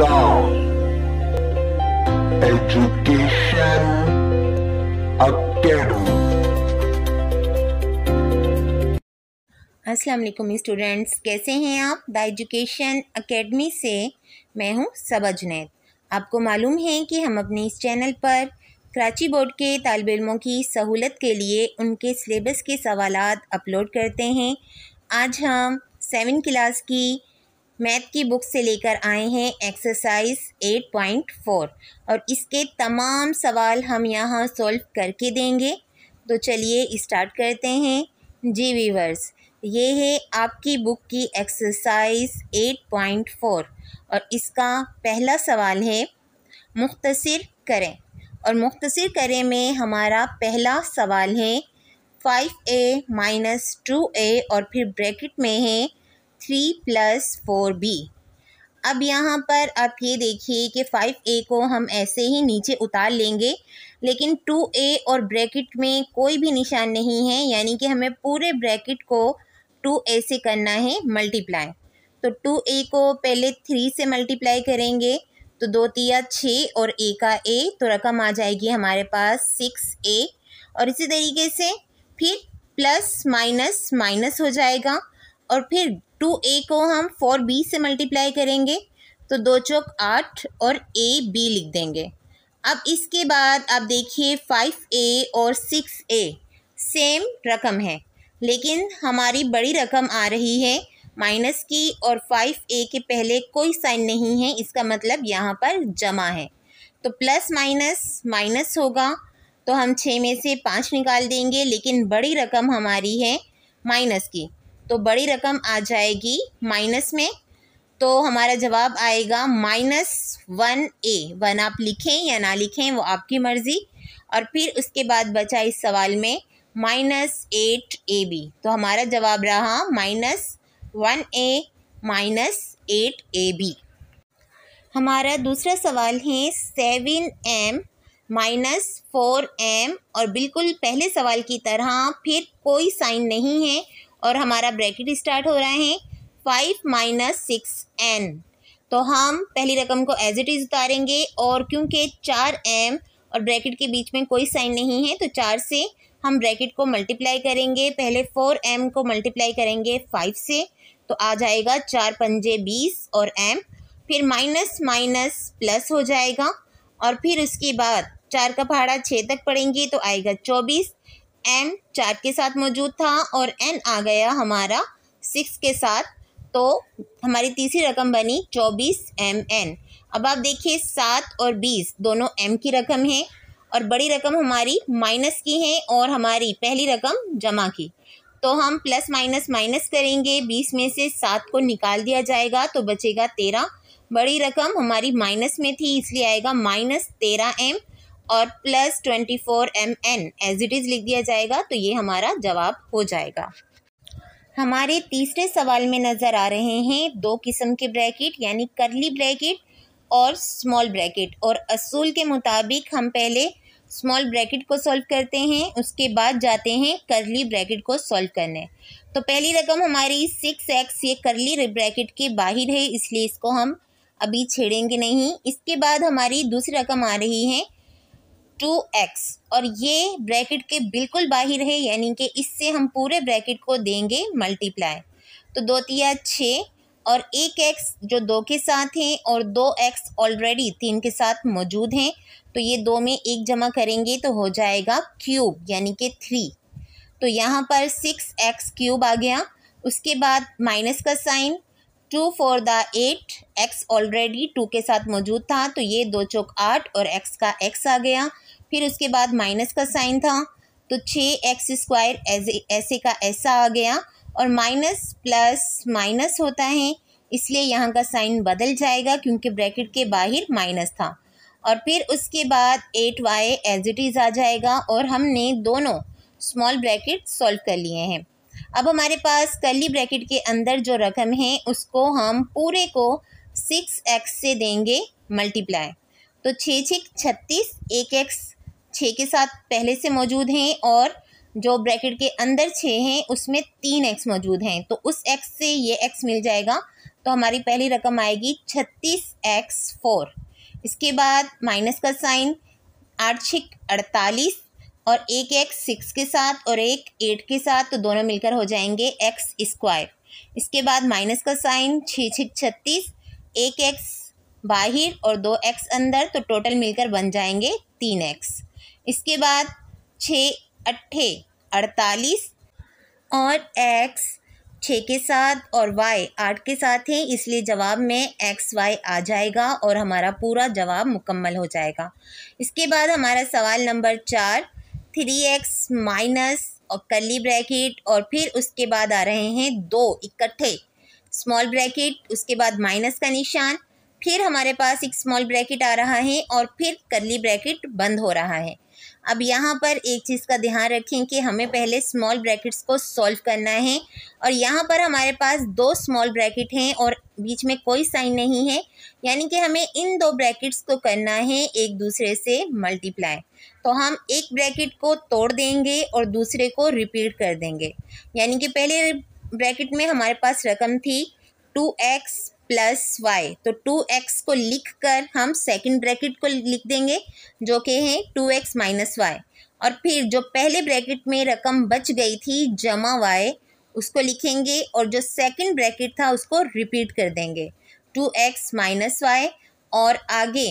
down. Education Academy. असलम students कैसे हैं आप द एजुकेशन अकेडमी से मैं हूं सबा जुनैद आपको मालूम है कि हम अपने इस चैनल पर कराची बोर्ड के तालब इलमों की सहूलत के लिए उनके सिलेबस के सवाल अपलोड करते हैं आज हम सेवन क्लास की मैथ की बुक से लेकर आए हैं एक्सरसाइज 8.4 और इसके तमाम सवाल हम यहाँ सॉल्व करके देंगे तो चलिए स्टार्ट करते हैं जी वीवर्स ये है आपकी बुक की एक्सरसाइज 8.4 और इसका पहला सवाल है मुख्तसर करें और मुख्तसर करें में हमारा पहला सवाल है five A minus two A और फिर ब्रैकेट में है थ्री प्लस फोर बी अब यहाँ पर आप ये देखिए कि फाइव ए को हम ऐसे ही नीचे उतार लेंगे लेकिन टू ए और ब्रैकेट में कोई भी निशान नहीं है यानी कि हमें पूरे ब्रैकेट को टू ए से करना है मल्टीप्लाई तो टू ए को पहले थ्री से मल्टीप्लाई करेंगे तो दो तिया छः और ए का ए तो रकम आ जाएगी हमारे पास सिक्स ए और इसी तरीके से फिर प्लस माइनस माइनस हो जाएगा और फिर टू ए को हम फोर बी से मल्टीप्लाई करेंगे तो दो चौक आठ और ए बी लिख देंगे अब इसके बाद आप देखिए फाइव ए और सिक्स ए सेम रकम है लेकिन हमारी बड़ी रकम आ रही है माइनस की और फाइव ए के पहले कोई साइन नहीं है इसका मतलब यहाँ पर जमा है तो प्लस माइनस माइनस होगा तो हम छः में से पाँच निकाल देंगे लेकिन बड़ी रकम हमारी है माइनस की तो बड़ी रकम आ जाएगी माइनस में तो हमारा जवाब आएगा माइनस वन ए वन आप लिखें या ना लिखें वो आपकी मर्ज़ी और फिर उसके बाद बचा इस सवाल में माइनस एट ए बी तो हमारा जवाब रहा minus one A minus eight A B हमारा दूसरा सवाल है seven M minus four M और बिल्कुल पहले सवाल की तरह फिर कोई साइन नहीं है और हमारा ब्रैकेट स्टार्ट हो रहा है फाइव माइनस सिक्स एन तो हम पहली रकम को एज इट इज़ उतारेंगे और क्योंकि चार एम और ब्रैकेट के बीच में कोई साइन नहीं है तो चार से हम ब्रैकेट को मल्टीप्लाई करेंगे पहले फोर एम को मल्टीप्लाई करेंगे फाइव से तो आ जाएगा चार पंजे बीस और एम फिर माइनस माइनस प्लस हो जाएगा और फिर उसके बाद चार का पहाड़ा छः तक पड़ेंगे तो आएगा चौबीस एन चार के साथ मौजूद था और एन आ गया हमारा सिक्स के साथ तो हमारी तीसरी रकम बनी चौबीस एम एन अब आप देखिए सात और बीस दोनों एम की रकम है और बड़ी रकम हमारी माइनस की है और हमारी पहली रकम जमा की तो हम प्लस माइनस माइनस करेंगे बीस में से सात को निकाल दिया जाएगा तो बचेगा तेरह बड़ी रकम हमारी माइनस में थी इसलिए आएगा माइनस तेरह एम और plus twenty four M N as it is लिख दिया जाएगा तो ये हमारा जवाब हो जाएगा हमारे तीसरे सवाल में नज़र आ रहे हैं दो किस्म के ब्रैकेट यानी करली ब्रैकेट और स्मॉल ब्रैकेट और असूल के मुताबिक हम पहले स्मॉल ब्रैकेट को सॉल्व करते हैं उसके बाद जाते हैं करली ब्रैकेट को सॉल्व करने तो पहली रकम हमारी सिक्स एक्स ये करली ब्रैकेट के बाहर है इसलिए इसको हम अभी छेड़ेंगे नहीं इसके बाद हमारी दूसरी रकम आ रही है टू एक्स और ये ब्रैकेट के बिल्कुल बाहर है यानी कि इससे हम पूरे ब्रैकेट को देंगे मल्टीप्लाई तो दो तिया छः और एक एक्स जो दो के साथ हैं और दो एक्स ऑलरेडी तीन के साथ मौजूद हैं तो ये दो में एक जमा करेंगे तो हो जाएगा क्यूब यानी कि थ्री तो यहाँ पर सिक्स एक्स क्यूब आ गया उसके बाद माइनस का sign to four the eight X already two के साथ मौजूद था तो ये दो चौक आठ और एक्स का एक्स आ गया फिर उसके बाद माइनस का साइन था तो छः एक्स स्क्वायर ऐसे का ऐसा आ गया और माइनस प्लस माइनस होता है इसलिए यहाँ का साइन बदल जाएगा क्योंकि ब्रैकेट के बाहर माइनस था और फिर उसके बाद eight Y as it is आ जाएगा और हमने दोनों स्मॉल ब्रैकेट सॉल्व कर लिए हैं अब हमारे पास कली ब्रैकेट के अंदर जो रकम है उसको हम पूरे को सिक्स एक्स से देंगे मल्टीप्लाई तो छः छः छत्तीस एक एक्स छः के साथ पहले से मौजूद हैं और जो ब्रैकेट के अंदर छः हैं उसमें तीन एक्स मौजूद हैं तो उस एक्स से ये एक्स मिल जाएगा तो हमारी पहली रकम आएगी छत्तीस एक्स फोर इसके बाद माइनस का साइन आठ छिक अड़तालीस और एक एक्स सिक्स के साथ और एक एट के साथ तो दोनों मिलकर हो जाएंगे एक्स स्क्वायर इसके बाद माइनस का साइन छः छः छत्तीस एक एक्स बाहर और दो एक्स अंदर तो टोटल मिलकर बन जाएंगे तीन एक्स इसके बाद छः अट्ठे अड़तालीस और एक्स छः के साथ और वाई आठ के साथ है इसलिए जवाब में एक्स वाई आ जाएगा और हमारा पूरा जवाब मुकम्मल हो जाएगा इसके बाद हमारा सवाल नंबर चार थ्री एक्स माइनस और कली ब्रैकेट और फिर उसके बाद आ रहे हैं दो इकट्ठे स्मॉल ब्रैकेट उसके बाद माइनस का निशान फिर हमारे पास एक स्मॉल ब्रैकेट आ रहा है और फिर करली ब्रैकेट बंद हो रहा है अब यहाँ पर एक चीज़ का ध्यान रखें कि हमें पहले स्मॉल ब्रैकेट्स को सॉल्व करना है और यहाँ पर हमारे पास दो स्मॉल ब्रैकेट हैं और बीच में कोई साइन नहीं है यानी कि हमें इन दो ब्रैकेट्स को करना है एक दूसरे से मल्टीप्लाई तो हम एक ब्रैकेट को तोड़ देंगे और दूसरे को रिपीट कर देंगे यानी कि पहले ब्रैकेट में हमारे पास रकम थी टू एक्स प्लस वाई तो टू एक्स को लिख कर हम सेकेंड ब्रैकेट को लिख देंगे जो कि हैं टू एक्स माइनस वाई और फिर जो पहले ब्रैकेट में रकम बच गई थी जमा वाई उसको लिखेंगे और जो सेकेंड ब्रैकेट था उसको रिपीट कर देंगे टू एक्स माइनस वाई और आगे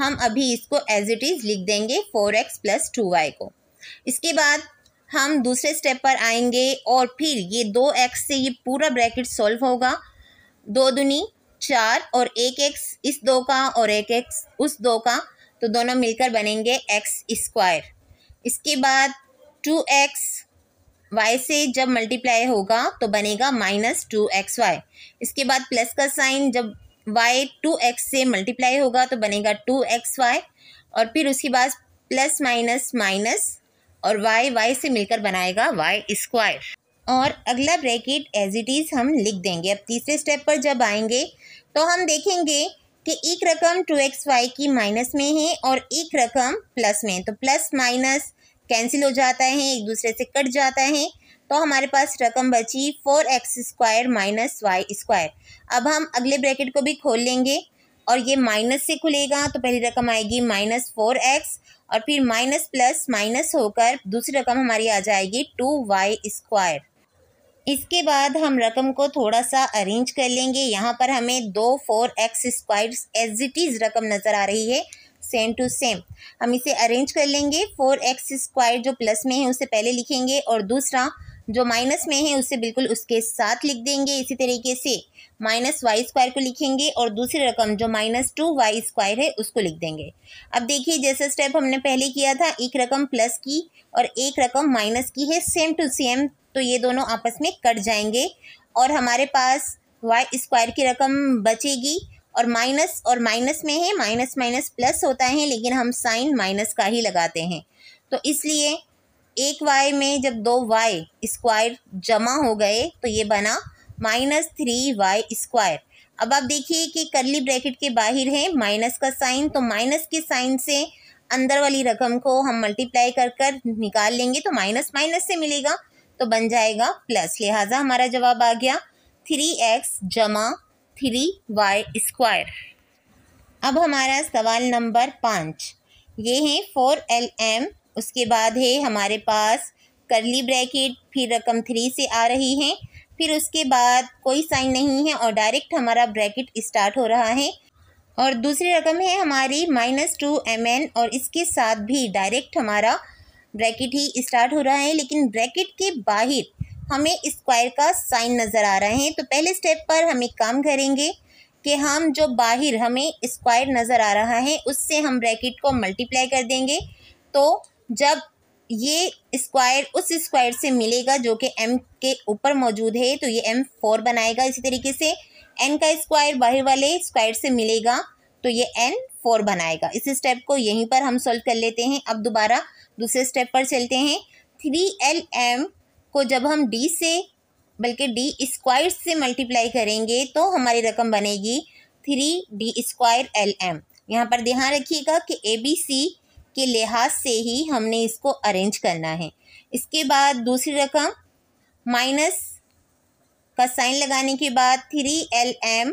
हम अभी इसको एज इट इज़ लिख देंगे four X plus two Y को इसके बाद हम दूसरे स्टेप पर आएंगे और फिर ये दो एक्स से ये पूरा ब्रैकेट सॉल्व होगा दो दुनी चार और एक एक्स इस दो का और एक एक्स उस दो का तो दोनों मिलकर बनेंगे एक्स स्क्वायर इसके बाद टू एक्स वाई से जब मल्टीप्लाई होगा तो बनेगा माइनस टू एक्स वाई इसके बाद प्लस का साइन जब वाई टू एक्स से मल्टीप्लाई होगा तो बनेगा टू एक्स वाई और फिर उसके बाद प्लस माइनस माइनस और वाई वाई से मिलकर बनाएगा वाई स्क्वायर और अगला ब्रैकेट एज इट इज़ हम लिख देंगे अब तीसरे स्टेप पर जब आएंगे तो हम देखेंगे कि एक रकम टू एक्स वाई की माइनस में है और एक रकम प्लस में तो प्लस माइनस कैंसिल हो जाता है एक दूसरे से कट जाता है तो हमारे पास रकम बची four x square minus y square अब हम अगले ब्रैकेट को भी खोल लेंगे और ये माइनस से खुलेगा तो पहली रकम आएगी माइनस फोर एक्स और फिर माइनस प्लस माइनस होकर दूसरी रकम हमारी आ जाएगी टू वाई स्क्वायर इसके बाद हम रकम को थोड़ा सा अरेंज कर लेंगे यहाँ पर हमें दो four x square as it is रकम नज़र आ रही है सेम टू सेम हम इसे अरेंज कर लेंगे फोर एक्स स्क्वायर जो प्लस में है उसे पहले लिखेंगे और दूसरा जो माइनस में है उसे बिल्कुल उसके साथ लिख देंगे इसी तरीके से माइनस वाई स्क्वायर को लिखेंगे और दूसरी रकम जो माइनस टू वाई स्क्वायर है उसको लिख देंगे अब देखिए जैसा स्टेप हमने पहले किया था एक रकम प्लस की और एक रकम माइनस की है सेम टू सेम तो ये दोनों आपस में कट जाएंगे और हमारे पास वाई स्क्वायर की रकम बचेगी और माइनस और माइनस में है माइनस माइनस प्लस होता है लेकिन हम साइन माइनस का ही लगाते हैं तो इसलिए एक वाई में जब दो वाई स्क्वायर जमा हो गए तो ये बना माइनस थ्री वाई स्क्वायर अब आप देखिए कि कर्ली ब्रैकेट के बाहर है माइनस का साइन तो माइनस के साइन से अंदर वाली रकम को हम मल्टीप्लाई कर कर निकाल लेंगे तो माइनस माइनस से मिलेगा तो बन जाएगा प्लस लिहाजा हमारा जवाब आ गया थ्री एक्स जमा थ्री वाई स्क्वायर अब हमारा सवाल नंबर पाँच ये है फोर एल एम उसके बाद है हमारे पास करली ब्रैकेट फिर रकम थ्री से आ रही है फिर उसके बाद कोई साइन नहीं है और डायरेक्ट हमारा ब्रैकेट स्टार्ट हो रहा है और दूसरी रकम है हमारी माइनस टू एम एन और इसके साथ भी डायरेक्ट हमारा ब्रैकेट ही स्टार्ट हो रहा है लेकिन ब्रैकेट के बाहर हमें स्क्वायर का साइन नज़र आ रहा है तो पहले स्टेप पर हम एक काम करेंगे कि हम जो बाहर हमें स्क्वायर नज़र आ रहा है उससे हम ब्रैकेट को मल्टीप्लाई कर देंगे तो जब ये स्क्वायर उस स्क्वायर से मिलेगा जो कि एम के ऊपर मौजूद है तो ये एम फोर बनाएगा इसी तरीके से एन का स्क्वायर बाहर वाले स्क्वायर से मिलेगा तो ये एन फोर बनाएगा इस स्टेप को यहीं पर हम सॉल्व कर लेते हैं अब दोबारा दूसरे स्टेप पर चलते हैं थ्री एल एम को जब हम डी से बल्कि डी स्क्वायर से मल्टीप्लाई करेंगे तो हमारी रकम बनेगी three d square l m यहाँ पर ध्यान रखिएगा कि ए बी सी के लिहाज से ही हमने इसको अरेंज करना है इसके बाद दूसरी रकम माइनस का साइन लगाने के बाद थ्री एल एम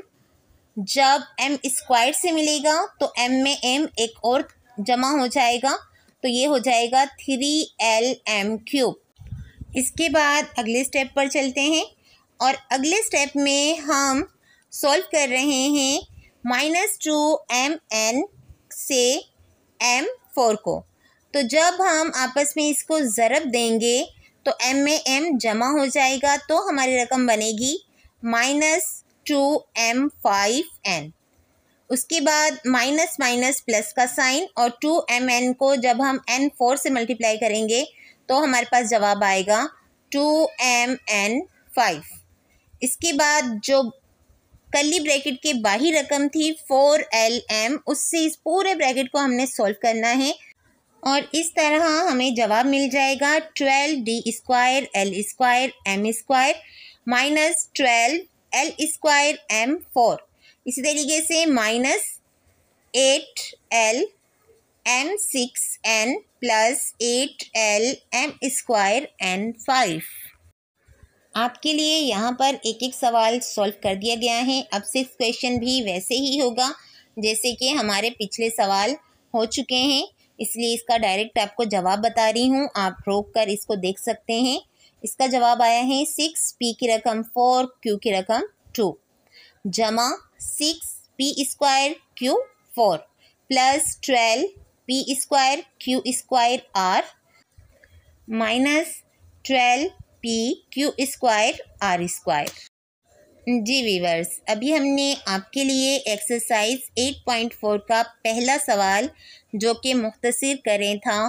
जब एम स्क्वायर से मिलेगा तो एम में एम एक और जमा हो जाएगा तो ये हो जाएगा थ्री एल एम क्यूब इसके बाद अगले स्टेप पर चलते हैं और अगले स्टेप में हम सॉल्व कर रहे हैं माइनस टू एम एन से एम फोर को तो जब हम आपस में इसको ज़रब देंगे तो एम ए एम जमा हो जाएगा तो हमारी रकम बनेगी minus two m five n उसके बाद माइनस माइनस प्लस का साइन और टू एम एन को जब हम एन फोर से मल्टीप्लाई करेंगे तो हमारे पास जवाब आएगा टू एम एन फाइव इसके बाद जो कली ब्रैकेट के बाहरी रकम थी फोर एल एम उससे इस पूरे ब्रैकेट को हमने सॉल्व करना है और इस तरह हमें जवाब मिल जाएगा twelve d square l square m square minus twelve l square m four इसी तरीके से minus eight l m six n plus eight l m square n five आपके लिए यहाँ पर एक एक सवाल सॉल्व कर दिया गया है अब सिक्स क्वेश्चन भी वैसे ही होगा जैसे कि हमारे पिछले सवाल हो चुके हैं इसलिए इसका डायरेक्ट आपको जवाब बता रही हूँ आप रोक कर इसको देख सकते हैं इसका जवाब आया है सिक्स पी की रकम फोर क्यू की रकम टू जमा six p square q four plus twelve p square q square r minus twelve p q square r square जी वीवर्स अभी हमने आपके लिए एक्सरसाइज 8.4 का पहला सवाल जो कि मुख्तर करें था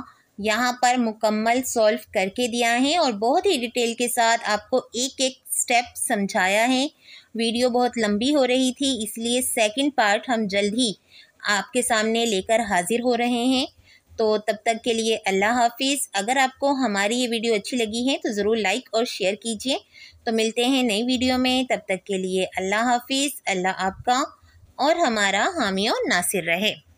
यहाँ पर मुकम्मल सॉल्व करके दिया है और बहुत ही डिटेल के साथ आपको एक एक स्टेप समझाया है वीडियो बहुत लंबी हो रही थी इसलिए सेकंड पार्ट हम जल्द ही आपके सामने लेकर हाजिर हो रहे हैं तो तब तक के लिए अल्लाह हाफिज़ अगर आपको हमारी ये वीडियो अच्छी लगी है तो ज़रूर लाइक और शेयर कीजिए तो मिलते हैं नई वीडियो में तब तक के लिए अल्लाह हाफिज़ अल्लाह आपका और हमारा हामियों नासिर रहे